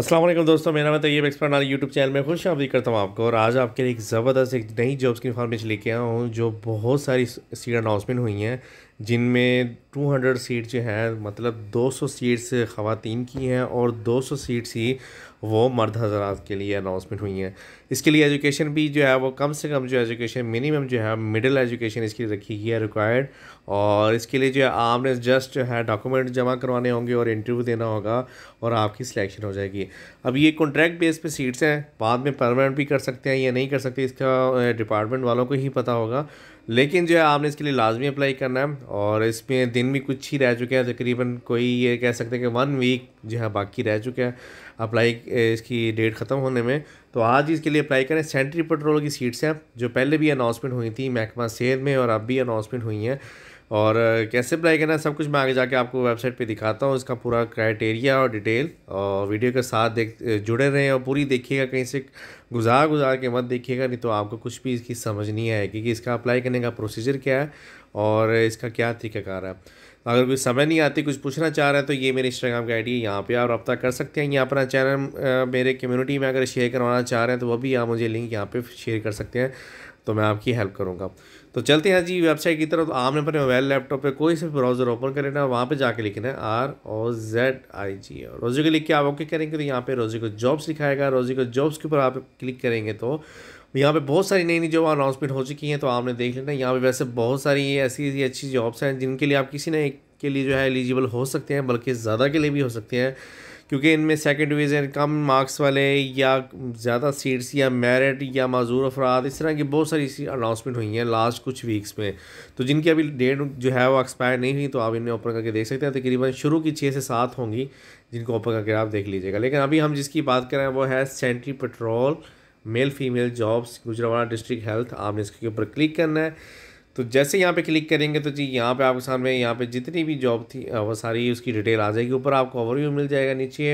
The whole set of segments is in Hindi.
असलम दोस्तों मेरा मैं तैयब एक्सपर्ट नाली यूट्यूब चैनल में खुश आमदी करता हूँ आपको और आज आपके लिए एक ज़बरदस्त एक नई जॉब्स की इन्फॉर्मेशन लेके आया हूँ जो बहुत सारी सीट अनाउंसमेंट हुई हैं जिनमें 200 सीट जो है मतलब 200 सीट्स ख़वातीन की हैं और 200 सीट्स ही वो मर्द हजरात के लिए अनाउंसमेंट हुई हैं इसके लिए एजुकेशन भी जो है वो कम से कम जो एजुकेशन मिनिमम जो है मिडिल एजुकेशन इसके लिए रखी गई है रिक्वायर्ड और इसके लिए जो है आपने जस्ट जो है डॉक्यूमेंट जमा करवाने होंगे और इंटरव्यू देना होगा और आपकी सिलेक्शन हो जाएगी अब ये कॉन्ट्रैक्ट बेस पे सीट्स हैं बाद में परमानेंट भी कर सकते हैं या नहीं कर सकते इसका डिपार्टमेंट वालों को ही पता होगा लेकिन जो है आपने इसके लिए लाजमी अप्लाई करना है और इसमें दिन भी कुछ ही रह चुके हैं तकरीबन कोई ये कह सकते हैं कि वन वीक जो है बाकी रह चुके हैं अप्लाई इसकी डेट ख़त्म होने में तो आज इसके लिए अप्लाई करें सेंट्री पेट्रोल की सीट्स हैं जो पहले भी अनाउंसमेंट हुई थी महकमा सेहत में और अब भी अनाउंसमेंट हुई हैं और कैसे अप्लाई करना है सब कुछ मैं आगे जाके आपको वेबसाइट पे दिखाता हूँ इसका पूरा क्राइटेरिया और डिटेल और वीडियो के साथ देख जुड़े रहें और पूरी देखिएगा कहीं से गुजार गुजार के मत देखिएगा नहीं तो आपको कुछ भी इसकी समझ नहीं आएगी कि इसका अप्लाई करने का प्रोसीजर क्या है और इसका क्या तरीकाकार है अगर कोई समय नहीं आती कुछ पूछना चाह रहे हैं तो ये मेरे इंस्टाग्राम की आईडी है यहाँ पे आप रब्ता कर सकते हैं यहाँ पर चैनल मेरे कम्युनिटी में अगर शेयर करवाना चाह रहे हैं तो वह भी आप मुझे लिंक यहाँ पे शेयर कर सकते हैं तो मैं आपकी हेल्प करूँगा तो चलते हैं जी वेबसाइट की तरफ तो आपने अपने मोबाइल लैपटॉप पे कोई से ब्राउज़र ओपन कर लेना वहाँ पे जाके लिखना है आर ओ जेड आई जी और रोज़ी को लिख के आप ओके करेंगे तो यहाँ पे रोज़ी को जॉब्स लिखाएगा रोज़ी को जॉब्स के ऊपर आप क्लिक करेंगे तो यहाँ पे बहुत सारी नई नई जॉब अनाउंसमेंट हो चुकी हैं तो आपने देख लेना यहाँ पर वैसे बहुत सारी ऐसी ऐसी अच्छी जॉब्स हैं जिनके लिए आप किसी न एक के लिए जो है एलिजिबल हो सकते हैं बल्कि ज़्यादा के लिए भी हो सकते हैं क्योंकि इनमें सेकेंड डिवीज़न कम मार्क्स वाले या ज़्यादा सीट्स या मेरिट या मज़ूर अफराद इस तरह की बहुत सारी अनाउंसमेंट हुई हैं लास्ट कुछ वीक्स में तो जिनकी अभी डेट जो है वो एक्सपायर नहीं हुई तो आप इनमें ओपन करके देख सकते हैं तकरीबन शुरू की छः से सात होंगी जिनको ओपन करके आप देख लीजिएगा लेकिन अभी हम जिसकी बात कर रहे हैं वो है sanitary patrol male female jobs Gujranwala district health आपने इसके ऊपर क्लिक करना है तो जैसे यहाँ पे क्लिक करेंगे तो जी यहाँ पे आपके सामने यहाँ पे जितनी भी जॉब थी वो सारी उसकी डिटेल आ जाएगी ऊपर आपको ओवरव्यू मिल जाएगा नीचे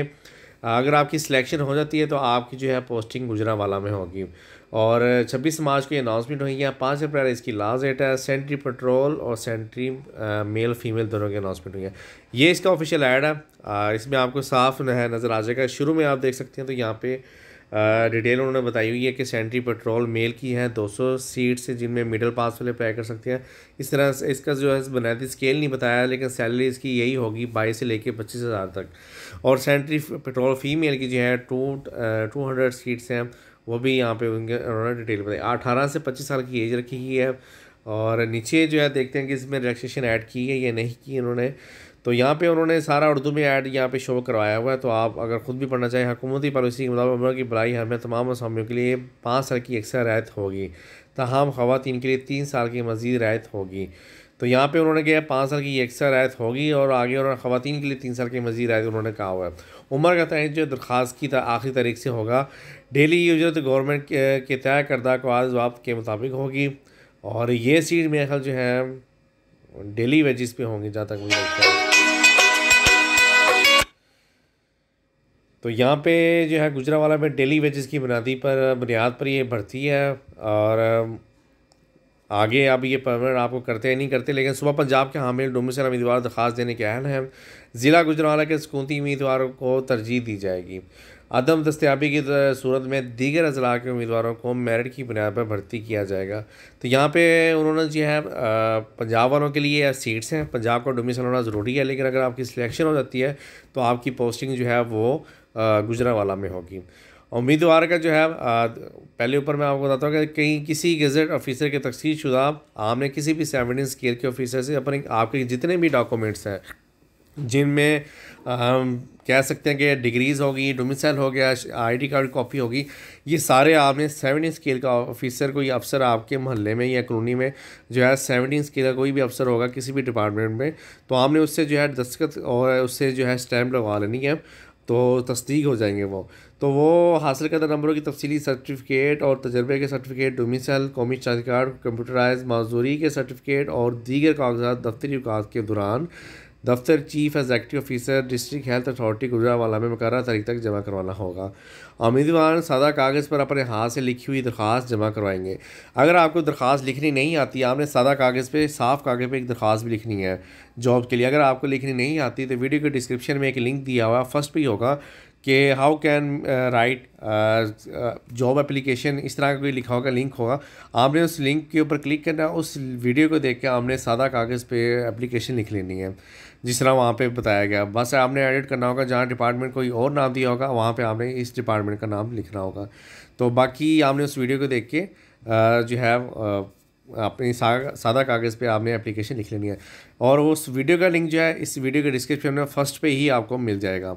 अगर आपकी सिलेक्शन हो जाती है तो आपकी जो है पोस्टिंग गुजरावाला में होगी और 26 मार्च को अनाउंसमेंट हुई है पाँच अप्रैल इसकी लास्ट डेट है सेंट्री पेट्रोल और सेंट्री मेल फीमेल दोनों की अनाउंसमेंट हुई है ये इसका ऑफिशियल ऐड है इसमें आपको साफ नज़र आ जाएगा शुरू में आप देख सकते हैं तो यहाँ पर डिटेल उन्होंने बताई हुई है कि सेंट्री पेट्रोल मेल की है 200 से जिनमें मिडिल पास वाले अप्लाई कर सकते हैं इस तरह से इसका जो है बुनियादी स्केल नहीं बताया लेकिन सैलरी इसकी यही होगी बाईस से लेकर पच्चीस हज़ार तक और सेंट्री पेट्रोल फीमेल की जो है टू टू हंड्रेड सीट्स हैं वो भी यहाँ पे उनके उन्होंने डिटेल बताई अठारह से पच्चीस साल की एज रखी हुई है और नीचे जो है देखते हैं कि इसमें रिलेक्सेशन ऐड की है या नहीं की उन्होंने तो यहाँ पे उन्होंने सारा उर्दू में ऐड यहाँ पे शो करवाया हुआ है तो आप अगर ख़ुद भी पढ़ना चाहें हकूमती पॉलिसी के मुताबिक की भलाई हमें तमाम असामियों के लिए पाँच साल की अक्सर रायत होगी तहम ख़वान के लिए तीन साल की मजीद रायत होगी तो यहाँ पे उन्होंने कहा पाँच साल की अक्सर रायत होगी और आगे उन्होंने खुवान के लिए तीन साल की मजीद रायत उन्होंने कहा हुआ है उम्र का तय जो दरख्वास्त की आखिरी तारीख से होगा डेली यूजरत गवर्नमेंट के तय करदा को आज वाप के मुताबिक होगी और ये सीट मेरे ख्याल जो है डेली वेजिस पे होंगी जहाँ तक मुझे लगता है तो यहाँ पे जो है गुजरावाला में डेली वेजेस की बुनियादी पर बुनियाद पर ये बढ़ती है और आगे अब ये परमानेंट आपको करते हैं नहीं करते लेकिन सुबह पंजाब के हामिल डोमिसल उम्मीदवार दरख्वास्त देने के अहम हैं ज़िला गुजरावाला के सकूती उम्मीदवारों को तरजीह दी जाएगी अदम दस्तियाबी की सूरत में दीगर अजला के उम्मीदवारों को मेरिट की बुनियाद पर भर्ती किया जाएगा तो यहाँ पे उन्होंने जो है पंजाब वालों के लिए सीट्स हैं पंजाब का डोमिसल होना ज़रूरी है लेकिन अगर आपकी सिलेक्शन हो जाती है तो आपकी पोस्टिंग जो है वो गुजरावाला में होगी उम्मीदवार का जो है पहले ऊपर मैं आपको बताता हूँ कि कहीं किसी गज़ट ऑफिसर के तकसीद शुदा आपने किसी भी सेवन स्केल के ऑफिसर से अपने आपके जितने भी डॉक्यूमेंट्स हैं जिनमें हम कह सकते हैं कि डिग्रीज़ होगी डोमिसल हो गया आईडी कार्ड कॉपी होगी ये सारे आपने सेवनटीन स्केल का ऑफिसर कोई अफसर आपके मोहल्ले में या कॉलोनी में जो है सेवनटीन स्केल का कोई भी अफसर होगा किसी भी डिपार्टमेंट में तो आपने उससे जो है दस्तखत और उससे जो है स्टैम्प लगवा लेनी है तो तस्दीक हो जाएंगे वो तो वो हासिल करदा नंबरों की तफसीली सर्टिफिकेट और तजर्बे के सर्टिफिकेट डोमिसल कौमी शादी कार्ड कंप्यूटराइज मजदूरी के सर्टिफिकेट और दीगर कागजात दफ्तरी अवकात के दौरान दफ्तर chief executive officer district health authority Gujranwala में मकरा तारीख तक जमा करवाना होगा उम्मीदवार सादा कागज़ पर अपने हाथ से लिखी हुई दरख्वास्त जमा करवाएंगे अगर आपको दरख्वास्त लिखनी नहीं आती आपने सादा कागज़ पे साफ कागज़ पे एक दरख्वास्त भी लिखनी है जॉब के लिए अगर आपको लिखनी नहीं आती तो वीडियो के डिस्क्रिप्शन में एक लिंक दिया हुआ फर्स्ट पे ही होगा कि how can write job application इस तरह का कोई लिखा होगा लिंक होगा आपने उस लिंक के ऊपर क्लिक करना उस वीडियो को देख के आपने सादा कागज़ पे एप्लीकेशन लिख लेनी है जिस तरह वहाँ पे बताया गया बस आपने एडिट करना होगा जहाँ डिपार्टमेंट कोई और नाम दिया होगा वहाँ पे आपने इस डिपार्टमेंट का नाम लिखना होगा तो बाकी आपने उस वीडियो को देख के uh, जो है अपनी uh, सादा कागज़ पे आपने एप्लीकेशन लिख लेनी है और उस वीडियो का लिंक जो है इस वीडियो के डिस्क्रिप्शन में फर्स्ट पे ही आपको मिल जाएगा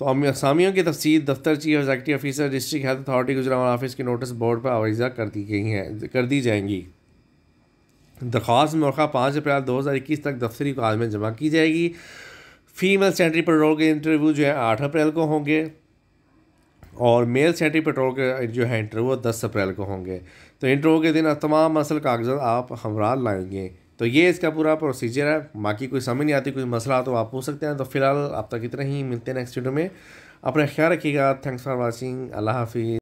तो असामियों की तफसीर दफ्तर chief executive officer district health authority Gujranwala office के नोटिस बोर्ड पर आवाजा कर दी गई हैं कर दी जाएंगी दरख्वास्त मौका पाँच अप्रैल दो हज़ार इक्कीस तक दफ्तरी को में जमा की जाएगी फीमेल सेंट्री पेट्रोल के इंटरव्यू जो है आठ अप्रैल को होंगे और मेल सेंट्री पेट्रोल के जो है इंटरव्यू दस अप्रैल को होंगे तो इंटरव्यू के दिन तमाम असल कागजात आप हमरा लाएंगे तो ये इसका पूरा प्रोसीजर है बाकी कोई समझ नहीं आती कोई मसला तो आप पूछ सकते हैं तो फिलहाल आप तक इतना ही मिलते हैं नेक्स्ट वीडियो में अपना ख्याल रखिएगा थैंक्स फॉर वॉचिंग अल्लाह हाफिज़